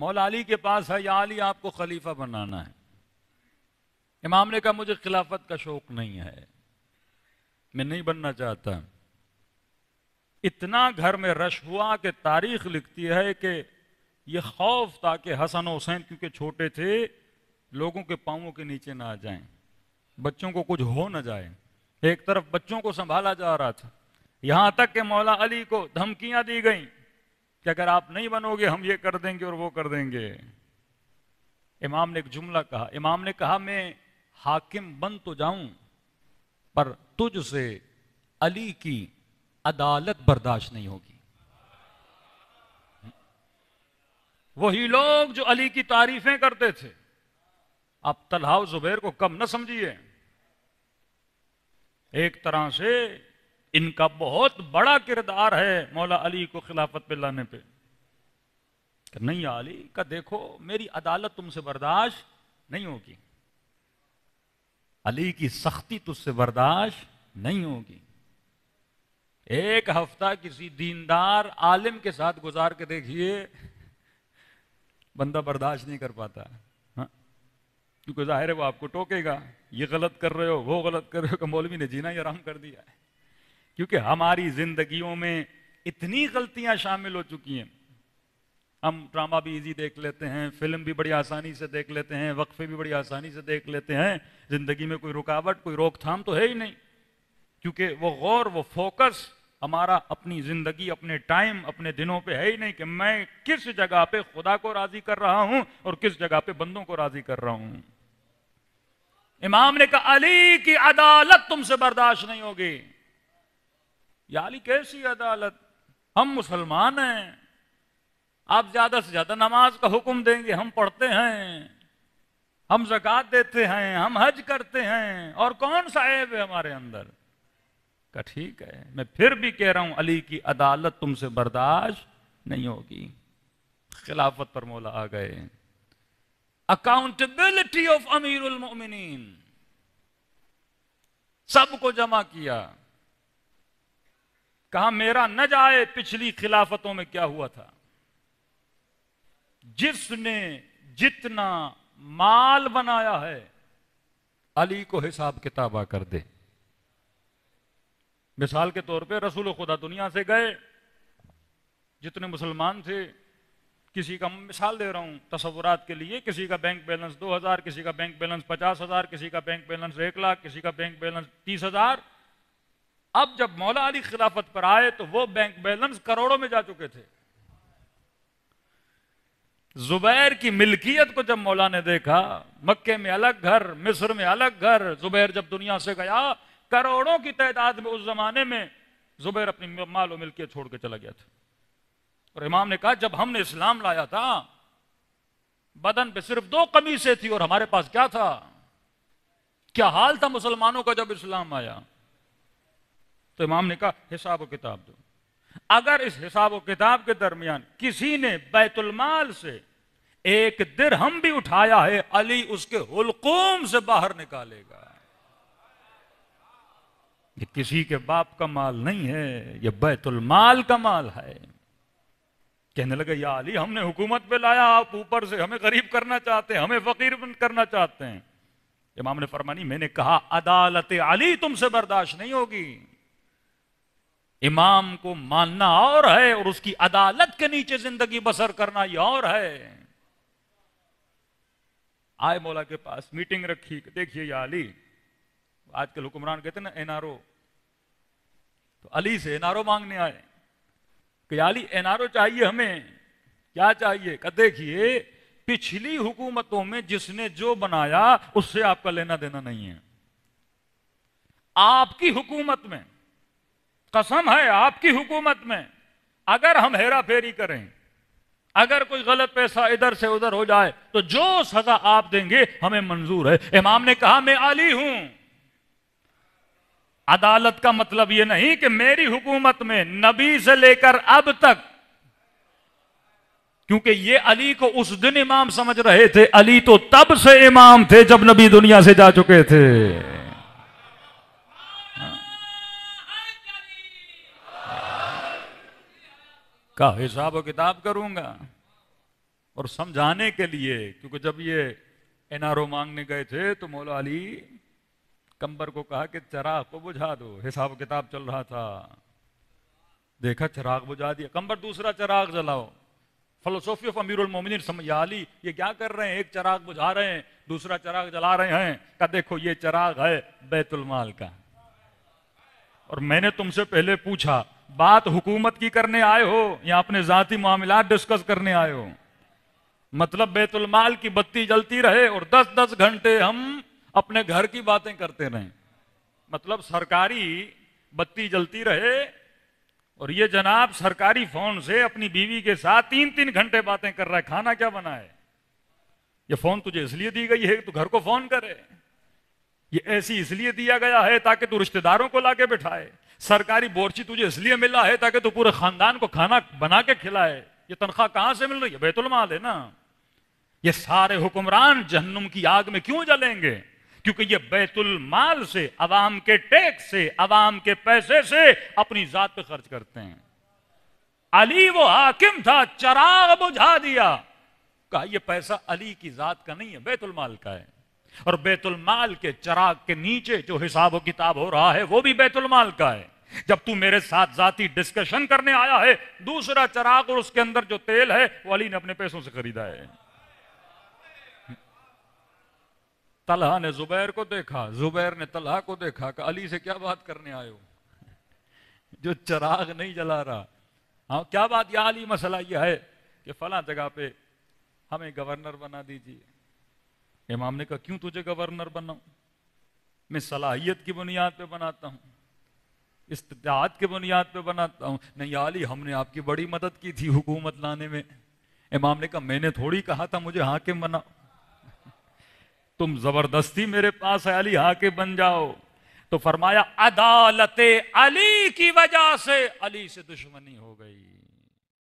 मौला अली के पास है या अली आपको खलीफा बनाना है इमाम ने कहा मुझे खिलाफत का शौक नहीं है मैं नहीं बनना चाहता इतना घर में रश हुआ कि तारीख लिखती है कि यह खौफ था कि हसन हुसैन क्योंकि छोटे थे लोगों के पाँवों के नीचे ना आ जाएं बच्चों को कुछ हो ना जाए एक तरफ बच्चों को संभाला जा रहा था यहां तक कि मौला अली को धमकियां दी गईं कि अगर आप नहीं बनोगे हम ये कर देंगे और वो कर देंगे इमाम ने एक जुमला कहा इमाम ने कहा मैं हाकिम बन तो जाऊं पर तुझसे अली की अदालत बर्दाश्त नहीं होगी वही लोग जो अली की तारीफें करते थे आप तलहा जुबैर को कम ना समझिए एक तरह से इनका बहुत बड़ा किरदार है मौला अली को खिलाफत पे लाने पे नहीं अली का देखो मेरी अदालत तुमसे बर्दाश्त नहीं होगी अली की सख्ती तुझसे बर्दाश्त नहीं होगी एक हफ्ता किसी दीनदार आलिम के साथ गुजार के देखिए बंदा बर्दाश्त नहीं कर पाता हाँ? क्योंकि जाहिर है वो आपको टोकेगा ये गलत कर रहे हो वो गलत कर रहे हो मौलवी ने जीना ही आराम कर दिया है क्योंकि हमारी जिंदगियों में इतनी गलतियां शामिल हो चुकी हैं हम ड्रामा भी इजी देख लेते हैं फिल्म भी बड़ी आसानी से देख लेते हैं वक्फे भी बड़ी आसानी से देख लेते हैं ज़िंदगी में कोई रुकावट कोई रोकथाम तो है ही नहीं क्योंकि वो गौर वो फोकस हमारा अपनी ज़िंदगी अपने टाइम अपने दिनों पे है ही नहीं कि मैं किस जगह पे खुदा को राज़ी कर रहा हूं और किस जगह पे बंदों को राज़ी कर रहा हूं इमाम ने कहा अली की अदालत तुमसे बर्दाश्त नहीं होगी याली कैसी अदालत हम मुसलमान हैं आप ज्यादा से ज्यादा नमाज का हुक्म देंगे हम पढ़ते हैं हम जक़ात देते हैं हम हज करते हैं और कौन सा ऐब है हमारे अंदर का ठीक है मैं फिर भी कह रहा हूं अली की अदालत तुमसे बर्दाश्त नहीं होगी खिलाफत पर मोला आ गए अकाउंटेबिलिटी ऑफ अमीर सबको जमा किया कहा मेरा न जाए पिछली खिलाफतों में क्या हुआ था जिसने जितना माल बनाया है अली को हिसाब किताबा कर दे मिसाल के तौर पे रसूल खुदा दुनिया से गए जितने मुसलमान थे किसी का मिसाल दे रहा हूं तस्वुरात के लिए किसी का बैंक बैलेंस दो हजार किसी का बैंक बैलेंस पचास हजार किसी का बैंक बैलेंस एक लाख किसी का बैंक बैलेंस तीस हजार अब जब मौला अली खिलाफत पर आए तो वो बैंक बैलेंस करोड़ों में जा चुके थे जुबैर की मिल्कियत को जब मौला ने देखा मक्के में अलग घर मिस्र में अलग घर जुबैर जब दुनिया से गया करोड़ों की तादाद में उस जमाने में जुबैर अपनी माल और मिल्कियत छोड़ के चला गया था और इमाम ने कहा जब हमने इस्लाम लाया था बदन पे सिर्फ दो कमीजें थी और हमारे पास क्या था क्या हाल था मुसलमानों का जब इस्लाम आया तो इमाम ने कहा हिसाब किताब दो अगर इस हिसाब किताब के दरमियान किसी ने बैतुलमाल से एक हम भी उठाया है अली उसके हुलकूम से बाहर निकालेगा ये किसी के बाप का माल नहीं है यह बैतुलमाल का माल है कहने लगे या अली हमने हुकूमत पे लाया आप ऊपर से हमें गरीब करना चाहते हैं हमें फकीर करना चाहते हैं इमाम ने फरमानी मैंने कहा अदालत अली तुमसे बर्दाश्त नहीं होगी इमाम को मानना और है और उसकी अदालत के नीचे जिंदगी बसर करना यह और है आए मौला के पास मीटिंग रखी देखिए या अली आजकल हुक्मरान कहते ना एनआरओ तो अली से एनआरओ मांगने आए कि अली एनआरओ चाहिए हमें क्या चाहिए कह देखिए पिछली हुकूमतों में जिसने जो बनाया उससे आपका लेना देना नहीं है आपकी हुकूमत में कसम है आपकी हुकूमत में अगर हम हेरा फेरी करें अगर कोई गलत पैसा इधर से उधर हो जाए तो जो सजा आप देंगे हमें मंजूर है इमाम ने कहा मैं आली हूं अदालत का मतलब यह नहीं कि मेरी हुकूमत में नबी से लेकर अब तक क्योंकि ये अली को उस दिन इमाम समझ रहे थे अली तो तब से इमाम थे जब नबी दुनिया से जा चुके थे का हिसाब किताब करूंगा और समझाने के लिए क्योंकि जब ये एनआरओ मांगने गए थे तो मौला अली कंबर को कहा कि चराग को बुझा दो हिसाब किताब चल रहा था देखा चिराग बुझा दिया कंबर दूसरा चराग जलाओ फलोसोफी ऑफ अमीर उलमोमिन समझा ये क्या कर रहे हैं एक चराग बुझा रहे हैं दूसरा चराग जला रहे हैं का देखो ये चिराग है बैतुलमाल का और मैंने तुमसे पहले पूछा बात हुकूमत की करने आए हो या अपने जाति मामला डिस्कस करने आए हो मतलब बेतुलमाल की बत्ती जलती रहे और 10-10 घंटे हम अपने घर की बातें करते रहें मतलब सरकारी बत्ती जलती रहे और ये जनाब सरकारी फोन से अपनी बीवी के साथ तीन तीन घंटे बातें कर रहा है खाना क्या बनाए ये फोन तुझे इसलिए दी गई है तू घर को फोन करे ये ऐसी इसलिए दिया गया है ताकि तू रिश्तेदारों को लाके बिठाए सरकारी बोर्ची तुझे इसलिए मिला है ताकि तू पूरे खानदान को खाना बना के खिलाए ये तनख्वाह कहां से मिल रही है बैतुलमाल है ना ये सारे हुक्मरान जहन्नुम की आग में क्यों जलेंगे क्योंकि ये बैतुलमाल से अवाम के टैक्स से अवाम के पैसे से अपनी जात पे खर्च करते हैं अली वो हाकिम था चराग बुझा दिया कहा ये पैसा अली की जात का नहीं है बैतुलमाल का है और बैतुलमाल के चराग के नीचे जो हिसाब किताब हो रहा है वो भी बैतुलमाल का है जब तू मेरे साथ जाती डिस्कशन करने आया है दूसरा चराग और उसके अंदर जो तेल है वो अली ने अपने पैसों से खरीदा है तलहा ने जुबैर को देखा जुबैर ने तलहा को देखा कि अली से क्या बात करने आयो जो चराग नहीं जला रहा हाँ क्या बात या अली मसला यह है कि फला जगह पे हमें गवर्नर बना दीजिए इमाम ने कहा क्यों तुझे गवर्नर बनाऊ मैं सलाहियत की बुनियाद पे बनाता हूं इस्तात की बुनियाद पे बनाता हूं नहीं आली हमने आपकी बड़ी मदद की थी हुकूमत लाने में इमाम ने कहा मैंने थोड़ी कहा था मुझे हाकिम बनाओ तुम जबरदस्ती मेरे पास है अली हाके बन जाओ तो फरमाया अदालत अली की वजह से अली से दुश्मनी हो गई